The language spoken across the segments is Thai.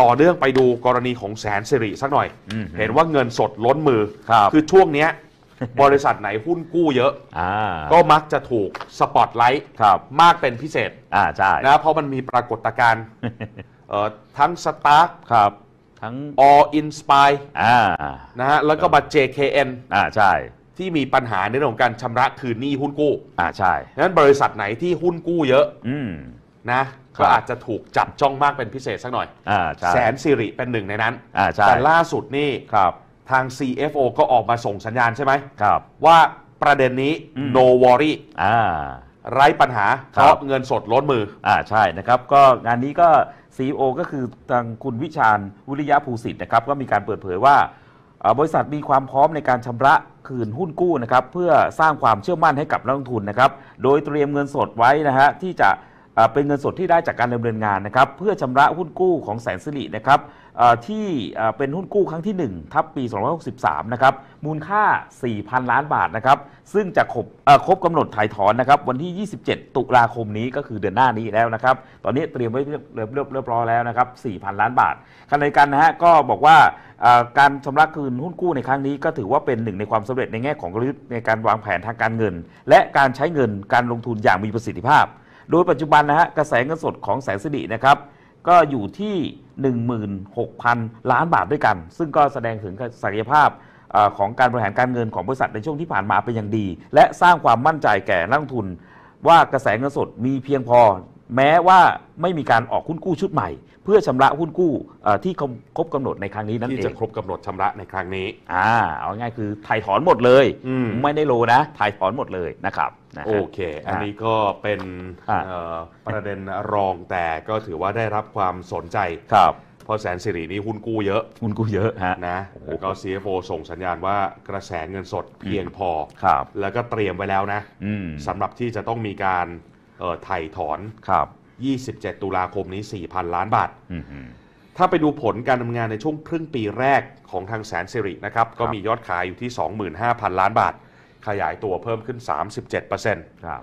ต่อเนื่องไปดูกรณีของแสนสิริสักหน่อยอเห็นว่าเงินสดล้นมือคคือช่วงนี้บริษัทไหนหุ้นกู้เยอะอก็มักจะถูกสปอตไลท์มากเป็นพิเศษนะเพราะมันมีปรากฏการณ์ทั้งสตาร์ครับทั้ง l l Inspire นะฮะแล้วก็บัตร JKN อ่าใช่ที่มีปัญหาในเรื่องของการชำระคืนหนี้หุ้นกู้ อ่าใช่นั้นบริษัทไหนที่หุ้นกู้เยอะอนะก็อาจจะถูกจับจ้องมากเป็นพิเศษสักหน่อยอแสนสิริเป็นหนึ่งในนั้น แต่ล่าสุดนี่ครับทาง CFO ก็ออกมาส่งสัญญาณใช่ไหมครับ ว่าประเด็นนี้ no worry อ่าไร้ปัญหาเพราะเงินสดล้นมืออ่าใช่นะครับ ก็งานนี้ก็ CEO ก็คือทางคุณวิชาญวิริยะภูสิทธิ์นะครับ ก็มีการเปิดเผยว่าบริษัทมีความพร้อมในการชำระคืนหุ้นกู้นะครับ เพื่อสร้างความเชื่อมั่นให้กับนักลงทุนนะครับ โดยเตรียมเงินสดไว้นะฮะที่จะเป็นเงินสดที่ได้จากการดำเนินงานนะครับเพื่อชำระหุ้นกู้ของแสนสิรินะครับที่เป็นหุ้นกู้ครั้งที่1ทับปี263นะครับมูลค่า 4,000 ล้านบาทนะครับซึ่งจะครบครบกำหนดถ่ายถอนนะครับวันที่ 27 ตุลาคมนี้ก็คือเดือนหน้านี้แล้วนะครับตอนนี้เตรียมไว้เรียบเรียบเรียบร้อย แล้วนะครับ4,000 ล้านบาทขณะเดียวกันนะฮะก็บอกว่าการชำระคืนหุ้นกู้ในครั้งนี้ ก็ถือว่าเป็นหนึ่งในความสำเร็จในแง่ของกลยุทธ์ในการวางแผนทางการเงิน และการใช้เงินการลงทุนอย่างมีประสิทธิภาพโดยปัจจุบันนะฮะ กระแสเงินสดของแสนสิรินะครับ ก็อยู่ที่ 16,000 ล้านบาทด้วยกัน ซึ่งก็แสดงถึงศักยภาพของการบริหารการเงินของบริษัทในช่วงที่ผ่านมาเป็นอย่างดี และสร้างความมั่นใจแก่นักทุน ว่ากระแสเงินสดมีเพียงพอ แม้ว่าไม่มีการออกหุ้นกู้ชุดใหม่ เพื่อชำระหุ้นกู้ที่ครบกำหนดในครั้งนี้นั่นเองที่จะครบกำหนดชำระในครั้งนี้อ่าเอาง่ายคือถ่ายถอนหมดเลยมไม่ได้โลนะถ่ายถอนหมดเลยนะครับะโอเค อันนี้ก็เป็นประเด็นรองแต่ก็ถือว่าได้รับความสนใจครับ เพราะแสนสิรินี่หุ้นกู้เยอะหุ้นกู้เยอะฮะนะแล้วก็ CFO ส่งสัญญาณว่ากระแสเงินสดเพียงพอครับแล้วก็เตรียมไว้แล้วนะสำหรับที่จะต้องมีการเ่าไถถอนครับ27 ตุลาคมนี้ 4,000 ล้านบาทถ้าไปดูผลการดำเนินงานในช่วงครึ่งปีแรกของทางแสนสิรินะครับ ก็มียอดขายอยู่ที่ 25,000 ล้านบาทขยายตัวเพิ่มขึ้น 37%ครับ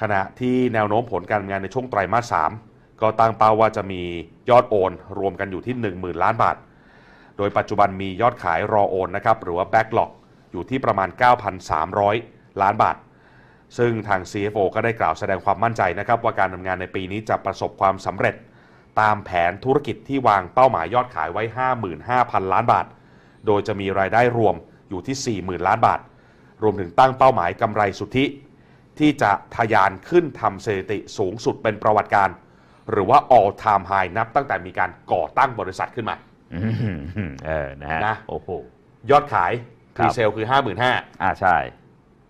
ขณะที่แนวโน้มผลการงานในช่วงไตรมาส 3 ก็ตั้งเป้าว่าจะมียอดโอนรวมกันอยู่ที่ 10,000 ล้านบาท โดยปัจจุบันมียอดขายรอโอนนะครับ หรือว่าแบ็กหลอกอยู่ที่ประมาณ 9,300 ล้านบาท ซึ่งทาง CFO ก็ได้กล่าวแสดงความมั่นใจนะครับว่าการดำเนนิงานในปีนี้จะประสบความสำเร็จตามแผนธุรกิจที่วางเป้าหมายยอดขายไว้ 55,000 ล้านบาท โดยจะมีรายได้รวมอยู่ที่ 40,000ล้านบาทรวมถึงตั้งเป้าหมายกำไรสุทธิ ที่จะทะยานขึ้นทำสถิติสูงสุดเป็นประวัติการ หรือว่า all time high นับตั้งแต่มีการก่อตั้งบริษัทขึ้นมาเออนะฮะโอ้โหยอดขายพรีเซลคือ 5 5 0 0 0อ่าใช่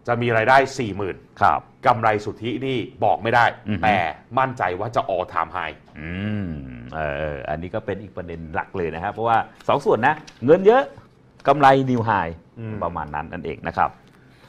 จะมีรายได้ 40,000ครับกำไรสุทธินี่บอกไม่ได้ แต่มั่นใจว่าจะออทามไฮอืมเอออันนี้ก็เป็นอีกประเด็นหลักเลยนะครับ เพราะว่า 2 ส่วนนะ เงินเยอะกำไรนิวไฮประมาณนั้นนั่นเองนะครับ